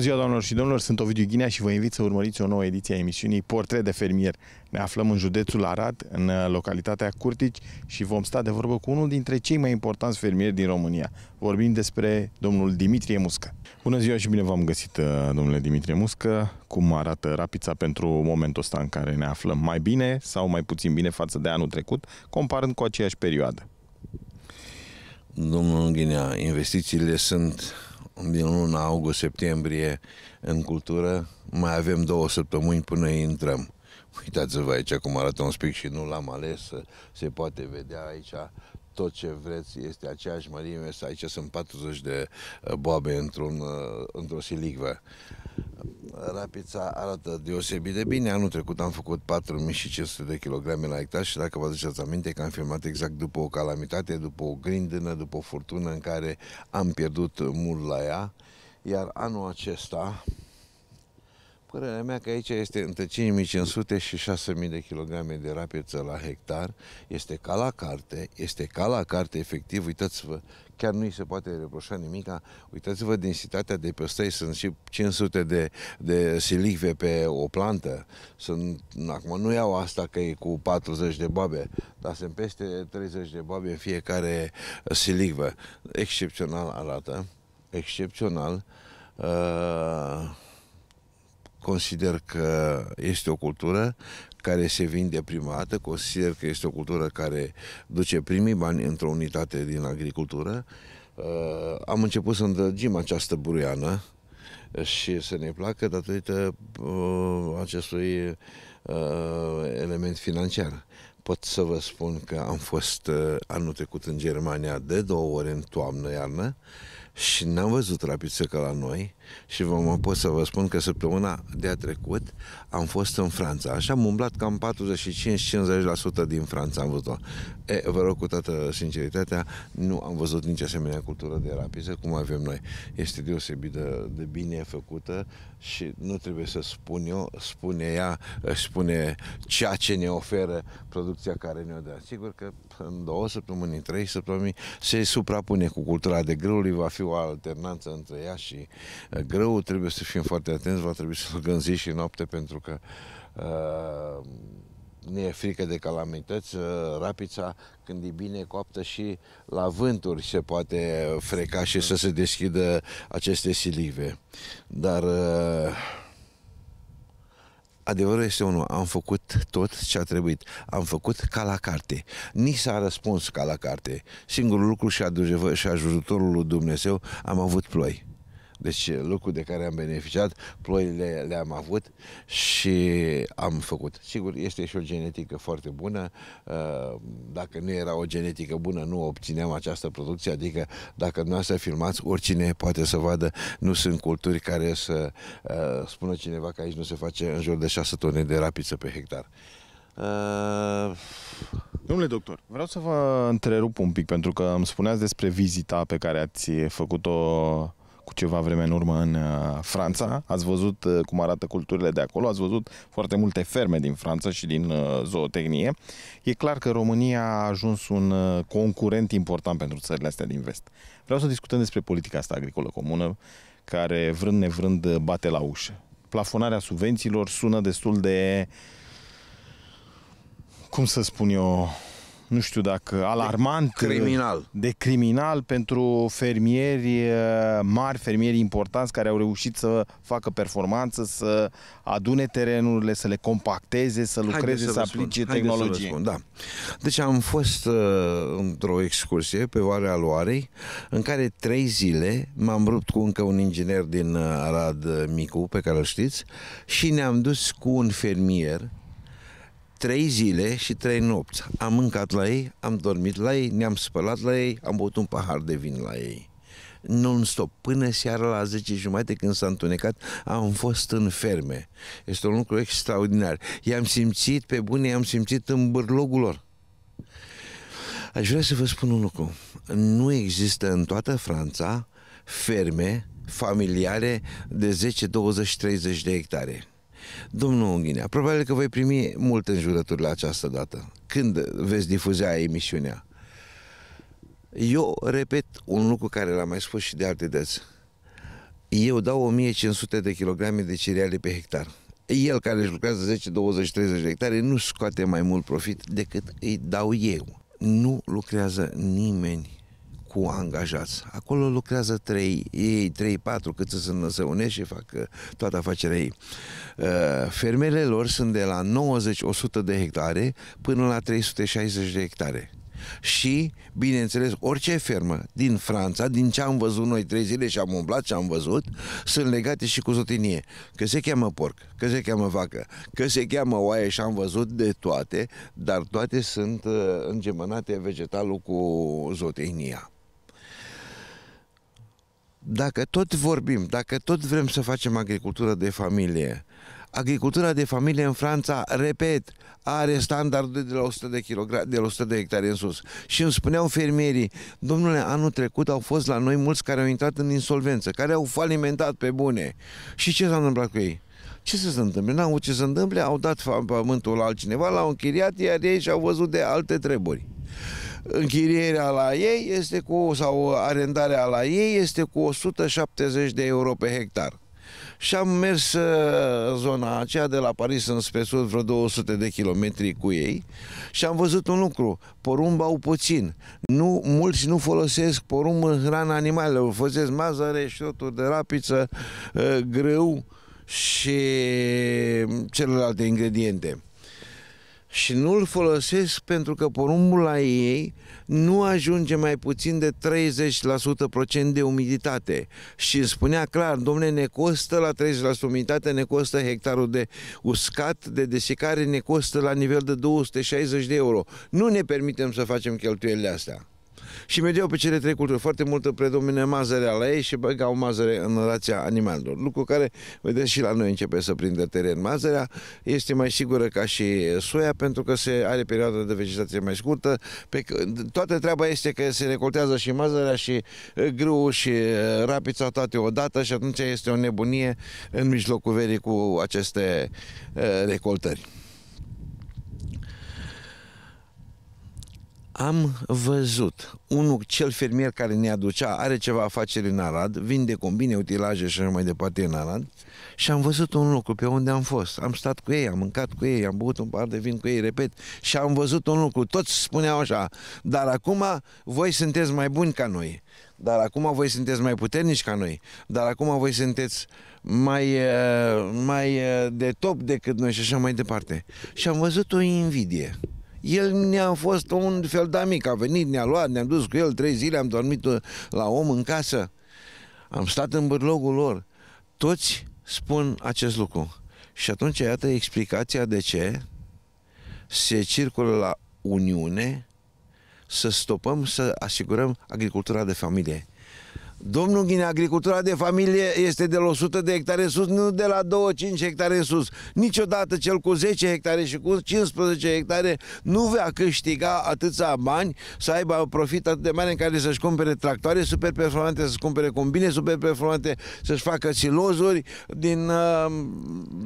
ziua, doamnelor și domnilor, sunt Ovidiu Ghinea și vă invit să urmăriți o nouă ediție a emisiunii Portret de fermier. Ne aflăm în județul Arad, în uh, localitatea Curtici și vom sta de vorbă cu unul dintre cei mai importanți fermieri din România. Vorbim despre domnul Dimitrie Muscă. Bună ziua și bine v-am găsit, uh, domnule Dimitrie Muscă. Cum arată rapița pentru momentul ăsta în care ne aflăm? Mai bine sau mai puțin bine față de anul trecut, comparând cu aceeași perioadă? Domnul Ghinea, investițiile sunt din luna august-septembrie în cultură, mai avem două săptămâni până intrăm. Uitați-vă aici cum arată un spic și nu l-am ales, se poate vedea aici tot ce vreți, este aceeași mărime, aici sunt 40 de uh, boabe într-un, uh, într-o silicvă. Rapița arată deosebit de bine. Anul trecut am făcut 4500 de kilograme la hectar și dacă vă aduceți aminte că am filmat exact după o calamitate, după o grindână, după o furtună în care am pierdut mult la ea. Iar anul acesta, părerea mea că aici este între 5500 și 6000 de kilograme de rapiță la hectar. Este ca la carte, este ca la carte, efectiv, uitați-vă chiar nu îi se poate reproșa nimica. Uitați-vă densitatea de păstăi, sunt și 500 de, de silicve pe o plantă. Sunt, acum nu iau asta că e cu 40 de babe, dar sunt peste 30 de babe fiecare silicvă. Excepțional arată, excepțional. Uh, consider că este o cultură care se vinde prima dată. Consider că este o cultură care duce primii bani într-o unitate din agricultură. Uh, am început să îndrăgim această buruiană și să ne placă datorită uh, acestui uh, element financiar. Pot să vă spun că am fost anul trecut în Germania de două ori în toamnă-iarnă și n-am văzut rapiță ca la noi și vă mă pot să vă spun că săptămâna de-a trecut am fost în Franța. Așa am umblat cam 45-50% din Franța am văzut-o. E, vă rog cu toată sinceritatea, nu am văzut nici asemenea cultură de rapiză cum avem noi. Este deosebit de, de bine făcută și nu trebuie să spun eu, spune ea, spune ceea ce ne oferă producția care ne-o dă. Sigur că în două săptămâni, în trei săptămâni se suprapune cu cultura de grâului, va fi o alternanță între ea și uh, greu, trebuie să fim foarte atenți, va trebui să l gânzi și noapte pentru că uh, ne e frică de calamități. Uh, rapița, când e bine coaptă și la vânturi se poate freca și să se deschidă aceste silive. Dar uh, adevărul este unul, am făcut tot ce a trebuit. Am făcut ca la carte. Ni s-a răspuns ca la carte. Singurul lucru și, și ajutorul lui Dumnezeu am avut ploi. Deci lucru de care am beneficiat, ploile le-am avut și am făcut. Sigur, este și o genetică foarte bună. Uh, dacă nu era o genetică bună, nu obțineam această producție. Adică, dacă dumneavoastră filmați, oricine poate să vadă, nu sunt culturi care să uh, spună cineva că aici nu se face în jur de 6 tone de rapiță pe hectar. Uh... Domnule doctor, vreau să vă întrerup un pic pentru că îmi spuneați despre vizita pe care ați făcut-o cu ceva vreme în urmă în uh, Franța. Ați văzut uh, cum arată culturile de acolo, ați văzut foarte multe ferme din Franța și din uh, zootehnie. E clar că România a ajuns un concurent important pentru țările astea din vest. Vreau să discutăm despre politica asta agricolă comună, care vrând nevrând bate la ușă. Plafonarea subvențiilor sună destul de, cum să spun eu, nu știu dacă alarmant, de criminal, de criminal pentru fermieri eh, mari, fermieri importanți care au reușit să facă performanță, să adune terenurile, să le compacteze, să lucreze, să, să aplice tehnologie. Să da. Deci am fost uh, într-o excursie pe Valea Loarei în care trei zile m-am rupt cu încă un inginer din eh, Arad Micu, pe care îl știți, și ne-am dus cu un fermier trei zile și trei nopți. Am mâncat la ei, am dormit la ei, ne-am spălat la ei, am băut un pahar de vin la ei. Non-stop, până seara la 10 jumate când s-a întunecat, am fost în ferme. Este un lucru extraordinar. I-am simțit pe bune, i-am simțit în bârlogul lor. Aș vrea să vă spun un lucru. Nu există în toată Franța ferme familiare de 10, 20, 30 de hectare Domnul Unghinea, probabil că voi primi multe înjurături la această dată. Când veți difuzea emisiunea? Eu repet un lucru care l-am mai spus și de alte dăți. Eu dau 1500 de kilograme de cereale pe hectar. El care își lucrează 10, 20, 30 de hectare nu scoate mai mult profit decât îi dau eu. Nu lucrează nimeni cu angajați. Acolo lucrează trei, ei, trei, patru, cât să se însăunești și fac toată afacerea ei. Uh, fermele lor sunt de la 90-100 de hectare până la 360 de hectare și, bineînțeles, orice fermă din Franța, din ce am văzut noi trei zile și am umblat ce am văzut, sunt legate și cu zotinie. Că se cheamă porc, că se cheamă vacă, că se cheamă oaie și am văzut de toate, dar toate sunt uh, îngemănate vegetalul cu zotinia dacă tot vorbim, dacă tot vrem să facem agricultură de familie, agricultura de familie în Franța, repet, are standarde de la 100 de, kg, de la 100 de hectare în sus. Și îmi spuneau fermierii, domnule, anul trecut au fost la noi mulți care au intrat în insolvență, care au falimentat pe bune. Și ce s-a întâmplat cu ei? Ce să se întâmple? N-au ce se întâmple, au dat pământul la altcineva, l-au închiriat, iar ei și-au văzut de alte treburi închirierea la ei este cu, sau arendarea la ei este cu 170 de euro pe hectar. Și am mers uh, zona aceea de la Paris în spețul vreo 200 de kilometri cu ei și am văzut un lucru, porumb au puțin. Nu, mulți nu folosesc porumb în hrana animalelor, folosesc mazăre, șoturi de rapiță, uh, grâu și celelalte ingrediente și nu îl folosesc pentru că porumbul la ei nu ajunge mai puțin de 30% de umiditate. Și îmi spunea clar, domne, ne costă la 30% umiditate, ne costă hectarul de uscat, de desicare, ne costă la nivel de 260 de euro. Nu ne permitem să facem cheltuielile astea și mediau pe cele trei culturi. Foarte multă predomine mazărea la ei și băgau mazăre în rația animalelor. Lucru care, vedeți, și la noi începe să prindă teren. Mazărea este mai sigură ca și soia pentru că se are perioada de vegetație mai scurtă. Pe, toată treaba este că se recoltează și mazărea și grâu și rapița toate odată și atunci este o nebunie în mijlocul verii cu aceste recoltări. am văzut unul, cel fermier care ne aducea, are ceva afaceri în Arad, vinde combine, utilaje și așa mai departe în Arad și am văzut un lucru pe unde am fost. Am stat cu ei, am mâncat cu ei, am băut un par de vin cu ei, repet, și am văzut un lucru. Toți spuneau așa, dar acum voi sunteți mai buni ca noi, dar acum voi sunteți mai puternici ca noi, dar acum voi sunteți mai, eh, mai eh, de top decât noi și așa mai departe. Și am văzut o invidie. El ne-a fost un fel de amic, a venit, ne-a luat, ne-am dus cu el trei zile, am dormit la om în casă. Am stat în bârlogul lor. Toți spun acest lucru. Și atunci, iată explicația de ce se circulă la Uniune să stopăm, să asigurăm agricultura de familie. Domnul Ghine, agricultura de familie este de la 100 de hectare sus, nu de la 2-5 hectare sus. Niciodată cel cu 10 hectare și cu 15 hectare nu va câștiga atâția bani să aibă profit atât de mare în care să-și cumpere tractoare super performante, să-și cumpere combine super performante, să-și facă silozuri din, uh,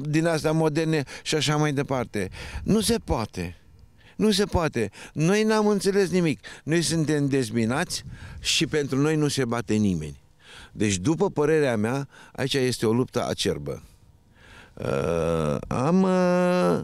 din astea moderne și așa mai departe. Nu se poate. Nu se poate. Noi n-am înțeles nimic. Noi suntem dezbinați și pentru noi nu se bate nimeni. Deci, după părerea mea, aici este o luptă acerbă. Uh, am... Uh,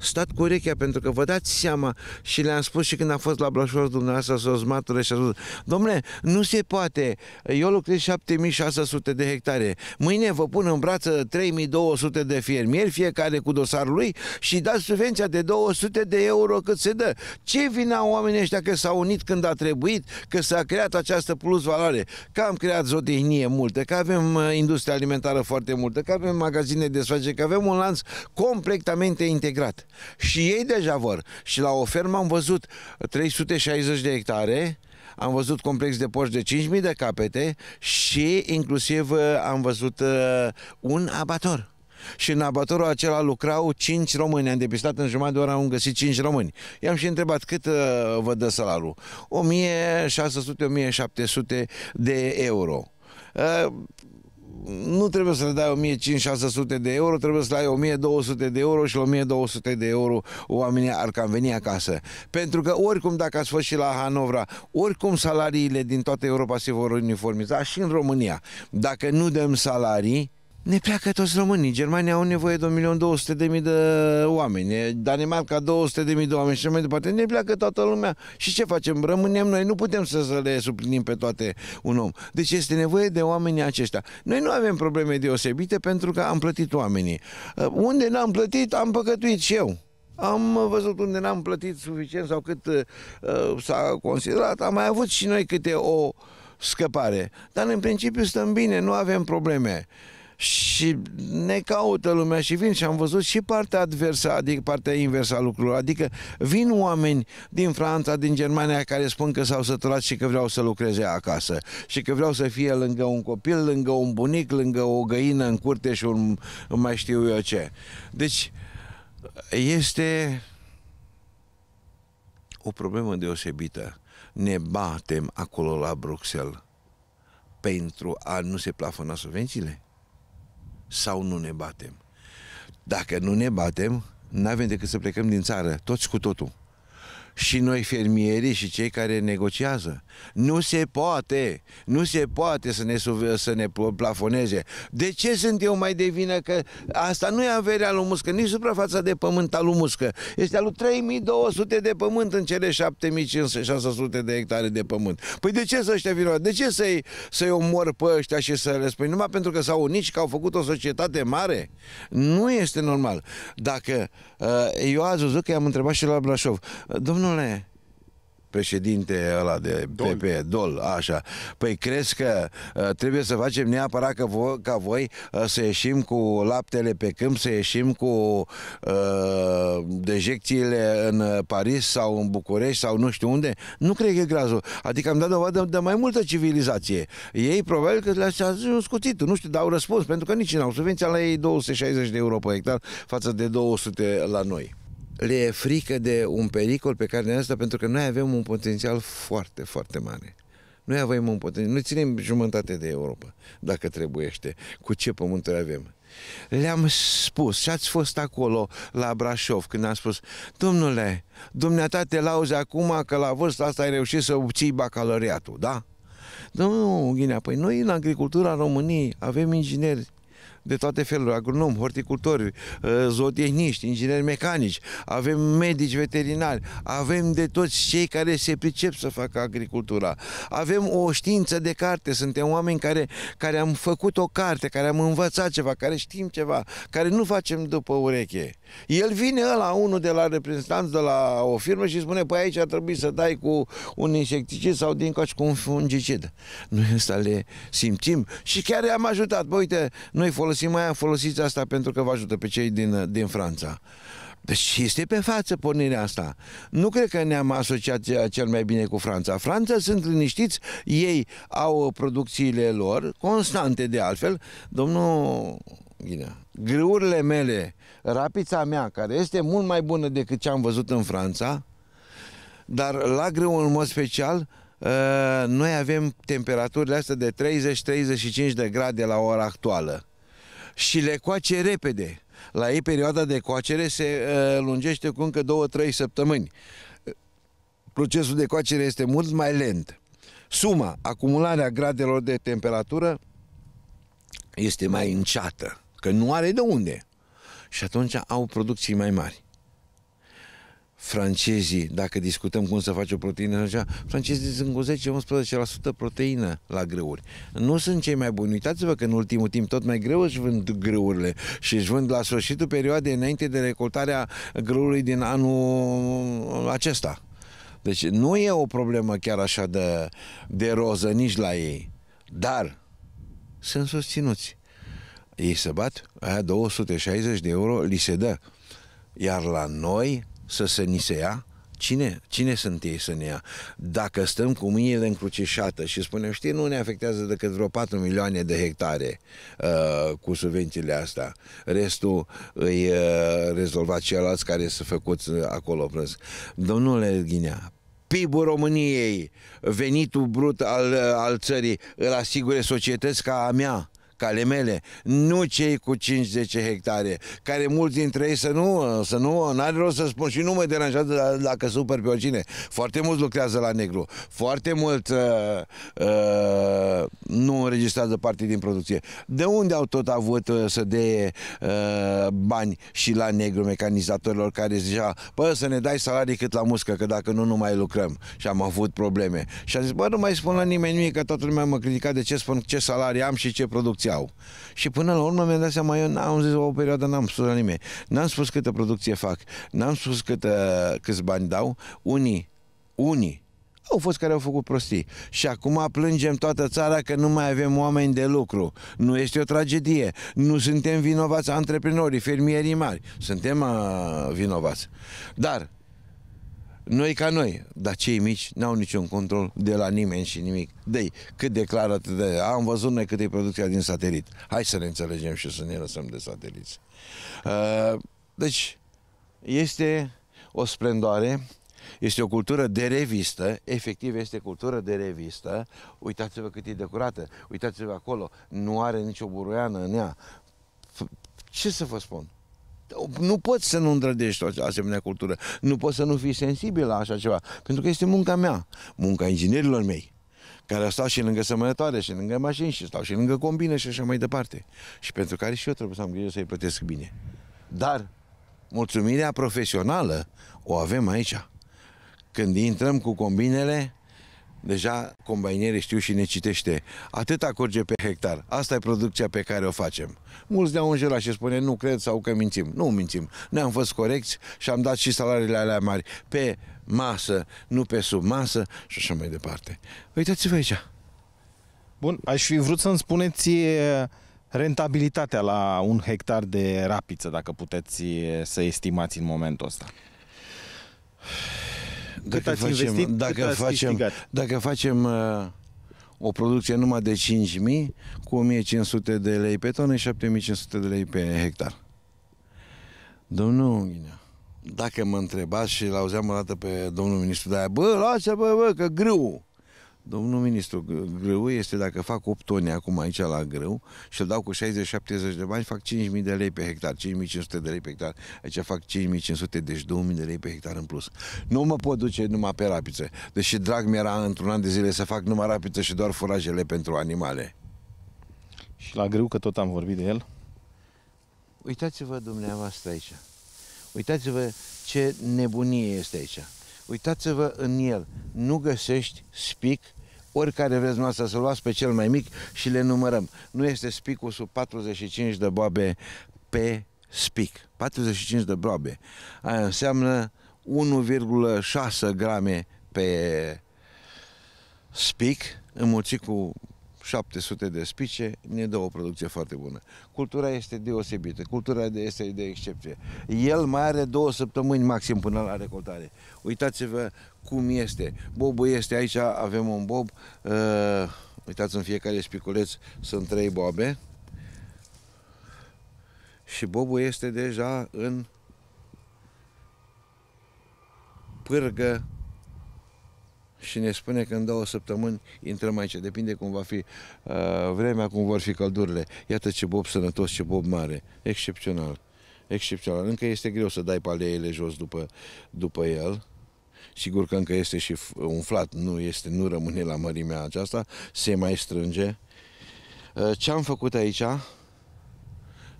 stat cu urechea, pentru că vă dați seama și le-am spus și când a fost la Brașov dumneavoastră o zmatură și a spus, domnule, nu se poate, eu lucrez 7600 de hectare, mâine vă pun în brață 3200 de fermieri, fiecare cu dosarul lui și dați subvenția de 200 de euro cât se dă. Ce vina oamenii ăștia că s-au unit când a trebuit, că s-a creat această plus valoare, că am creat zotehnie multă, că avem uh, industria alimentară foarte multă, că avem magazine de sfage, că avem un lanț completamente integrat. Și ei deja vor. Și la o fermă am văzut 360 de hectare, am văzut complex de porci de 5.000 de capete și inclusiv uh, am văzut uh, un abator. Și în abatorul acela lucrau 5 români. Am depistat în jumătate de oră, am găsit 5 români. I-am și întrebat cât uh, vă dă salarul. 1600-1700 de euro. Uh, nu trebuie să le dai 1500 de euro, trebuie să le ai 1200 de euro și la 1200 de euro oamenii ar cam veni acasă. Pentru că oricum dacă ați fost și la Hanovra, oricum salariile din toată Europa se vor uniformiza și în România. Dacă nu dăm salarii, ne pleacă toți românii. Germania au nevoie de 1.200.000 de oameni, Danemarca 200.000 de oameni și mai departe. Ne pleacă toată lumea. Și ce facem? Rămânem noi, nu putem să, să le suplinim pe toate un om. Deci este nevoie de oamenii aceștia. Noi nu avem probleme deosebite pentru că am plătit oamenii. Uh, unde n-am plătit, am păcătuit și eu. Am văzut unde n-am plătit suficient sau cât uh, s-a considerat. Am mai avut și noi câte o scăpare. Dar în principiu stăm bine, nu avem probleme și ne caută lumea și vin și am văzut și partea adversă, adică partea inversă a lucrurilor. Adică vin oameni din Franța, din Germania care spun că s-au săturat și că vreau să lucreze acasă și că vreau să fie lângă un copil, lângă un bunic, lângă o găină în curte și un mai știu eu ce. Deci este o problemă deosebită. Ne batem acolo la Bruxelles pentru a nu se plafona subvențiile? sau nu ne batem. Dacă nu ne batem, nu avem decât să plecăm din țară, toți cu totul și noi fermierii și cei care negociază. Nu se poate, nu se poate să ne, să ne plafoneze. De ce sunt eu mai de vină că asta nu e averea lui Muscă, nici suprafața de pământ al lui Muscă. Este al 3200 de pământ în cele 7500 de hectare de pământ. Păi de ce să ăștia vină? De ce să-i să, omor pe ăștia și să le spui? Numai pentru că s-au unit și că au făcut o societate mare? Nu este normal. Dacă uh, eu azi văzut că i-am întrebat și la Brașov, domnul domnule președinte ăla de Dol. PP, Dol, așa. Păi crezi că uh, trebuie să facem neapărat că vo- ca voi uh, să ieșim cu laptele pe câmp, să ieșim cu uh, dejecțiile în Paris sau în București sau nu știu unde? Nu cred că e grazul. Adică am dat dovadă de mai multă civilizație. Ei probabil că le-a ajuns cuțitul, nu știu, dau răspuns, pentru că nici n-au subvenția la ei 260 de euro pe hectar față de 200 la noi le e frică de un pericol pe care ne asta pentru că noi avem un potențial foarte, foarte mare. Noi avem un potențial. Noi ținem jumătate de Europa, dacă trebuiește, cu ce pământuri avem. Le-am spus și ați fost acolo la Brașov când am spus Domnule, dumneata te lauzi acum că la vârsta asta ai reușit să obții bacaloriatul, da? Nu, Ghinea, păi noi în agricultura României avem ingineri de toate felurile, agronom, horticultori, uh, zootehniști, ingineri mecanici, avem medici veterinari, avem de toți cei care se pricep să facă agricultura. Avem o știință de carte, suntem oameni care, care am făcut o carte, care am învățat ceva, care știm ceva, care nu facem după ureche. El vine la unul de la reprezentanți de la o firmă și spune, păi aici ar trebui să dai cu un insecticid sau din coaci cu un fungicid. Noi asta le simțim și chiar am ajutat. Bă, uite, noi folosim folosim aia, folosiți asta pentru că vă ajută pe cei din, din Franța. Deci este pe față pornirea asta. Nu cred că ne-am asociat cel mai bine cu Franța. Franța sunt liniștiți, ei au producțiile lor, constante de altfel. Domnul Ghinea, grâurile mele, rapița mea, care este mult mai bună decât ce am văzut în Franța, dar la grâu în mod special, ă, noi avem temperaturile astea de 30-35 de grade la ora actuală și le coace repede. La ei perioada de coacere se uh, lungește cu încă 2-3 săptămâni. Procesul de coacere este mult mai lent. Suma, acumularea gradelor de temperatură este mai înceată, că nu are de unde. Și atunci au producții mai mari francezii, dacă discutăm cum să faci o proteină așa, francezii sunt cu 10-11% proteină la grăuri. Nu sunt cei mai buni. Uitați-vă că în ultimul timp tot mai greu își vând grăurile și își vând la sfârșitul perioadei înainte de recoltarea grăului din anul acesta. Deci nu e o problemă chiar așa de, de roză nici la ei, dar sunt susținuți. Ei se bat, aia 260 de euro li se dă. Iar la noi să se ni se ia, Cine? Cine sunt ei să ne ia? Dacă stăm cu mâinile încrucișate și spunem, știi, nu ne afectează decât vreo 4 milioane de hectare uh, cu subvențiile astea. Restul îi uh, rezolva ceilalți care sunt făcuți uh, acolo prânz. Domnule Ghinea, PIB-ul României, venitul brut al, uh, al țării, îl asigure societăți ca a mea calemele, nu cei cu 5-10 hectare, care mulți dintre ei să nu, să nu, n-are rost să spun și nu mă deranjează dacă super pe oricine. Foarte mulți lucrează la negru, foarte mult uh, uh, nu înregistrează parte din producție. De unde au tot avut uh, să de uh, bani și la negru mecanizatorilor care zicea, bă, să ne dai salarii cât la muscă, că dacă nu, nu mai lucrăm. Și am avut probleme. Și a zis, bă, nu mai spun la nimeni nimic, că toată lumea mă critica de ce spun, ce salarii am și ce producție foloseau. Și până la urmă mi-am dat seama, eu n-am zis o perioadă, n-am spus la nimeni. N-am spus câtă producție fac, n-am spus câtă, câți bani dau. Unii, unii au fost care au făcut prostii. Și acum plângem toată țara că nu mai avem oameni de lucru. Nu este o tragedie. Nu suntem vinovați antreprenorii, fermierii mari. Suntem uh, vinovați. Dar noi ca noi, dar cei mici n-au niciun control de la nimeni și nimic. Dei, cât declară atât de... Am văzut noi cât e producția din satelit. Hai să ne înțelegem și să ne lăsăm de sateliți. Uh, deci, este o splendoare, este o cultură de revistă, efectiv este cultură de revistă. Uitați-vă cât e decorată, uitați-vă acolo, nu are nicio buruiană în ea. Ce să vă spun? nu poți să nu îndrădești o asemenea cultură, nu poți să nu fii sensibil la așa ceva, pentru că este munca mea, munca inginerilor mei care stau și lângă sămănătoare, și lângă mașini, și stau și lângă combine și așa mai departe. Și pentru care și eu trebuie să am grijă să-i plătesc bine. Dar mulțumirea profesională o avem aici. Când intrăm cu combinele, Deja combinierii știu și ne citește. Atâta curge pe hectar. Asta e producția pe care o facem. Mulți ne-au înjurat și spune nu cred sau că mințim. Nu mințim. Noi am fost corecți și am dat și salariile alea mari pe masă, nu pe sub masă și așa mai departe. Uitați-vă aici. Bun, aș fi vrut să-mi spuneți rentabilitatea la un hectar de rapiță, dacă puteți să estimați în momentul ăsta cât dacă ați facem, investit, dacă cât ați facem, câștigat. Dacă facem uh, o producție numai de 5.000, cu 1500 de lei pe tonă, 7500 de lei pe hectar. Domnul Unghinea, dacă mă întrebați și l-auzeam o dată pe domnul ministru de aia, bă, lasă, bă, bă, că greu. Domnul ministru, greu este dacă fac 8 tone acum aici la greu și îl dau cu 60-70 de bani, fac 5.000 de lei pe hectar, 5.500 de lei pe hectar, aici fac 5.500, deci 2.000 de lei pe hectar în plus. Nu mă pot duce numai pe rapiță, deși drag mi-era într-un an de zile să fac numai rapiță și doar furajele pentru animale. Și la greu că tot am vorbit de el? Uitați-vă dumneavoastră aici. Uitați-vă ce nebunie este aici. Uitați-vă în el. Nu găsești spic oricare vreți noastră să luați pe cel mai mic și le numărăm. Nu este spicul sub 45 de boabe pe spic. 45 de boabe. Aia înseamnă 1,6 grame pe spic înmulțit cu 700 de spice, ne dă o producție foarte bună. Cultura este deosebită, cultura este de excepție. El mai are două săptămâni maxim până la recoltare. Uitați-vă cum este. Bobul este aici, avem un bob. Uh, uitați, în fiecare spiculeț sunt trei bobe. Și bobul este deja în pârgă și ne spune că în două săptămâni intrăm aici. Depinde cum va fi uh, vremea, cum vor fi căldurile. Iată ce bob sănătos, ce bob mare. Excepțional. Excepțional. Încă este greu să dai paleele jos după, după el. Sigur că încă este și umflat, nu, este, nu rămâne la mărimea aceasta, se mai strânge. Uh, ce am făcut aici?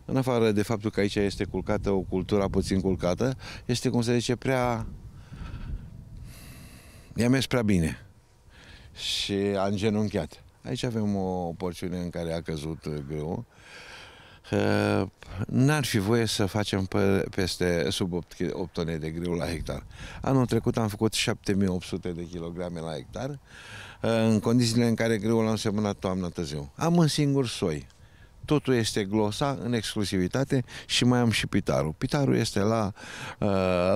În afară de faptul că aici este culcată o cultură puțin culcată, este, cum se zice, prea I-a mers prea bine și a îngenunchiat. Aici avem o porțiune în care a căzut greu. N-ar fi voie să facem pe, peste sub 8, 8 tone de greu la hectar. Anul trecut am făcut 7800 de kilograme la hectar, în condițiile în care greul l-am semănat toamna târziu. Am un singur soi, totul este glosa în exclusivitate și mai am și pitaru. Pitaru este la, uh,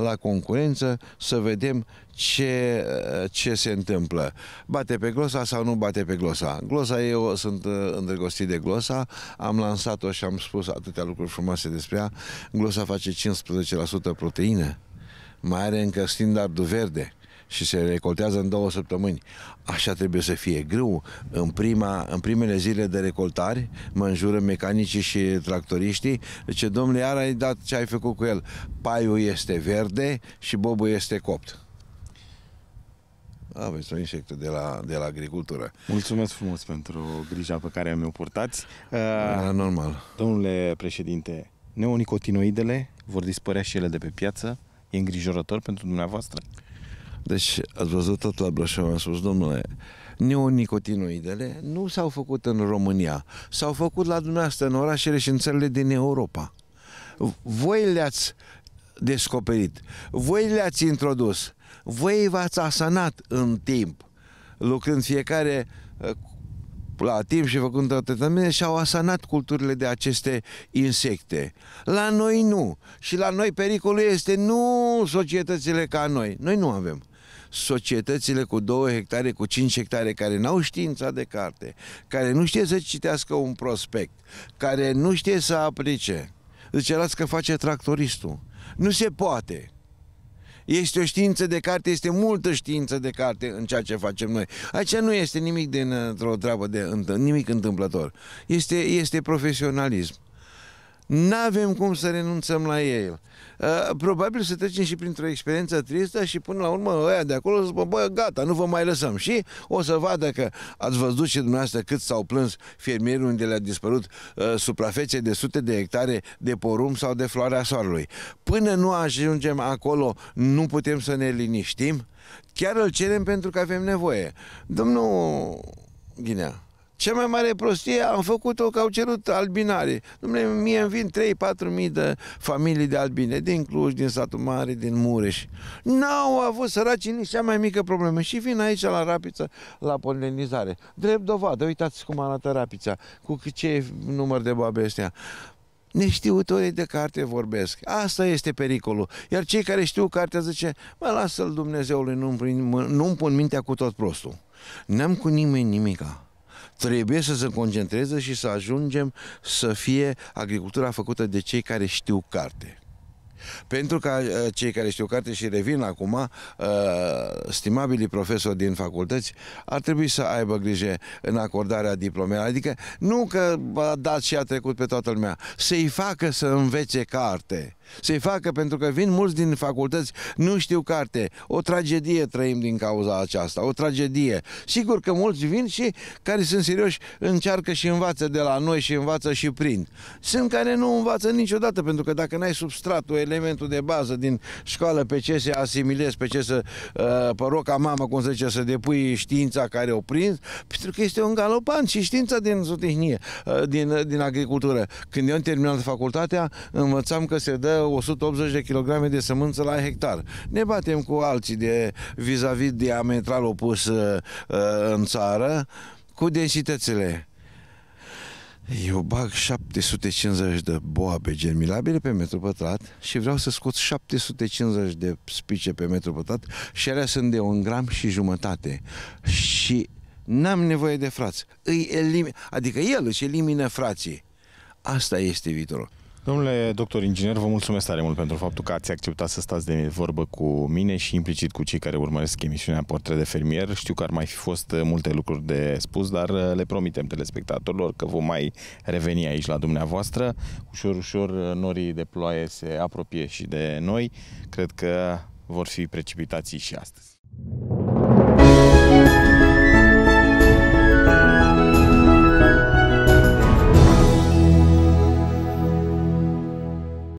la concurență să vedem ce, uh, ce se întâmplă. Bate pe glosa sau nu bate pe glosa? Glosa, eu sunt uh, îndrăgostit de glosa, am lansat-o și am spus atâtea lucruri frumoase despre ea. Glosa face 15% proteine, mai are încă standardul verde și se recoltează în două săptămâni. Așa trebuie să fie greu. În, prima, în primele zile de recoltare mă înjură mecanicii și tractoriștii. Zice, domnule, iar ai dat ce ai făcut cu el. Paiul este verde și bobul este copt. Aveți o insectă de la, de la agricultură. Mulțumesc frumos pentru grija pe care mi-o purtați. Da, uh, normal. Domnule președinte, neonicotinoidele vor dispărea și ele de pe piață. E îngrijorător pentru dumneavoastră? Deci ați văzut tot la Brășov, am spus, domnule, neonicotinoidele nu s-au făcut în România, s-au făcut la dumneavoastră în orașele și în țările din Europa. Voi le-ați descoperit, voi le-ați introdus, voi v-ați asanat în timp, lucrând fiecare uh, la timp și făcând tratamente și au asanat culturile de aceste insecte. La noi nu. Și la noi pericolul este nu societățile ca noi. Noi nu avem societățile cu 2 hectare, cu 5 hectare, care n-au știința de carte, care nu știe să citească un prospect, care nu știe să aplice. Zice, las că face tractoristul. Nu se poate. Este o știință de carte, este multă știință de carte în ceea ce facem noi. Aici nu este nimic dintr-o treabă de nimic întâmplător. Este, este profesionalism. N-avem cum să renunțăm la el. Uh, probabil să trecem și printr-o experiență tristă și până la urmă ăia de acolo să bă, gata, nu vă mai lăsăm. Și o să vadă că ați văzut și dumneavoastră cât s-au plâns fermierii unde le-a dispărut uh, suprafețe de sute de hectare de porum sau de floarea soarelui. Până nu ajungem acolo, nu putem să ne liniștim. Chiar îl cerem pentru că avem nevoie. Domnul Ghinea, cea mai mare prostie am făcut-o că au cerut albinare. Dom'le, mie îmi vin 3-4 mii de familii de albine, din Cluj, din satul mare, din Mureș. N-au avut săraci nici cea mai mică problemă și vin aici la rapiță, la polenizare. Drept dovadă, uitați cum arată rapița, cu ce număr de babe astea neștiutorii de carte vorbesc. Asta este pericolul. Iar cei care știu cartea zice, mă lasă-l Dumnezeului, nu-mi pun, nu pun mintea cu tot prostul. N-am cu nimeni nimica. Trebuie să se concentreze și să ajungem să fie agricultura făcută de cei care știu carte. Pentru ca uh, cei care știu carte și revin acum, uh, stimabilii profesori din facultăți ar trebui să aibă grijă în acordarea diplomei. Adică nu că a dat și a trecut pe toată lumea, să-i facă să învețe carte. Să-i facă, pentru că vin mulți din facultăți, nu știu carte. O tragedie trăim din cauza aceasta, o tragedie. Sigur că mulți vin și care sunt serioși încearcă și învață de la noi și învață și prind. Sunt care nu învață niciodată, pentru că dacă n-ai substratul elementul de bază din școală pe ce se asimilezi, pe ce să uh, pe mamă, cum se zice, să depui știința care o prins, pentru că este un galopant și știința din zootehnie, uh, din, uh, din agricultură. Când eu am terminat facultatea, învățam că se dă 180 de kg de sămânță la hectar. Ne batem cu alții de vis-a-vis -vis diametral opus uh, uh, în țară cu densitățile eu bag 750 de boabe germilabile pe metru pătrat și vreau să scot 750 de spice pe metru pătrat și alea sunt de un gram și jumătate. Și n-am nevoie de frați. Îi elim... Adică el își elimină frații. Asta este viitorul. Domnule doctor inginer, vă mulțumesc tare mult pentru faptul că ați acceptat să stați de vorbă cu mine și implicit cu cei care urmăresc emisiunea Portret de Fermier. Știu că ar mai fi fost uh, multe lucruri de spus, dar uh, le promitem telespectatorilor că vom mai reveni aici la dumneavoastră. Ușor, ușor, uh, norii de ploaie se apropie și de noi. Cred că vor fi precipitații și astăzi.